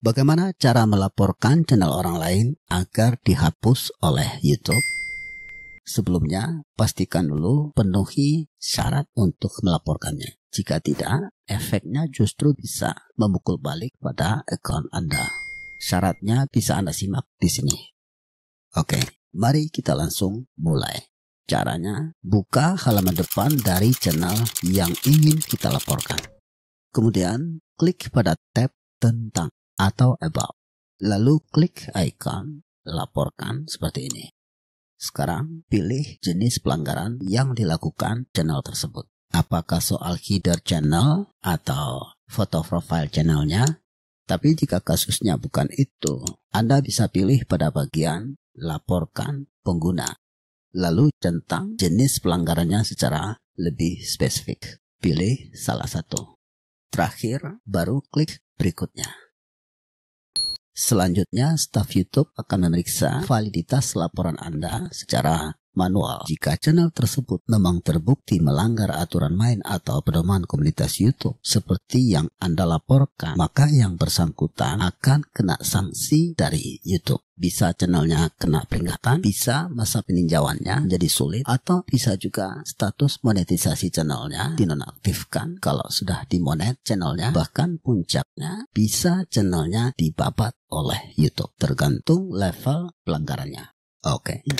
Bagaimana cara melaporkan channel orang lain agar dihapus oleh YouTube? Sebelumnya, pastikan dulu penuhi syarat untuk melaporkannya. Jika tidak, efeknya justru bisa memukul balik pada account Anda. Syaratnya bisa Anda simak di sini. Oke, mari kita langsung mulai. Caranya, buka halaman depan dari channel yang ingin kita laporkan. Kemudian, klik pada tab tentang atau About. Lalu klik icon Laporkan seperti ini. Sekarang pilih jenis pelanggaran yang dilakukan channel tersebut. Apakah soal header channel atau foto profile channelnya? Tapi jika kasusnya bukan itu, Anda bisa pilih pada bagian Laporkan pengguna. Lalu centang jenis pelanggarannya secara lebih spesifik. Pilih salah satu. Terakhir, baru klik berikutnya. Selanjutnya, staf YouTube akan memeriksa validitas laporan Anda secara manual. Jika channel tersebut memang terbukti melanggar aturan main atau pedoman komunitas YouTube seperti yang Anda laporkan, maka yang bersangkutan akan kena sanksi dari YouTube bisa channelnya kena peringatan, bisa masa peninjauannya jadi sulit, atau bisa juga status monetisasi channelnya dinonaktifkan kalau sudah dimonet channelnya, bahkan puncaknya bisa channelnya dibabat oleh YouTube, tergantung level pelanggarannya. Oke. Okay.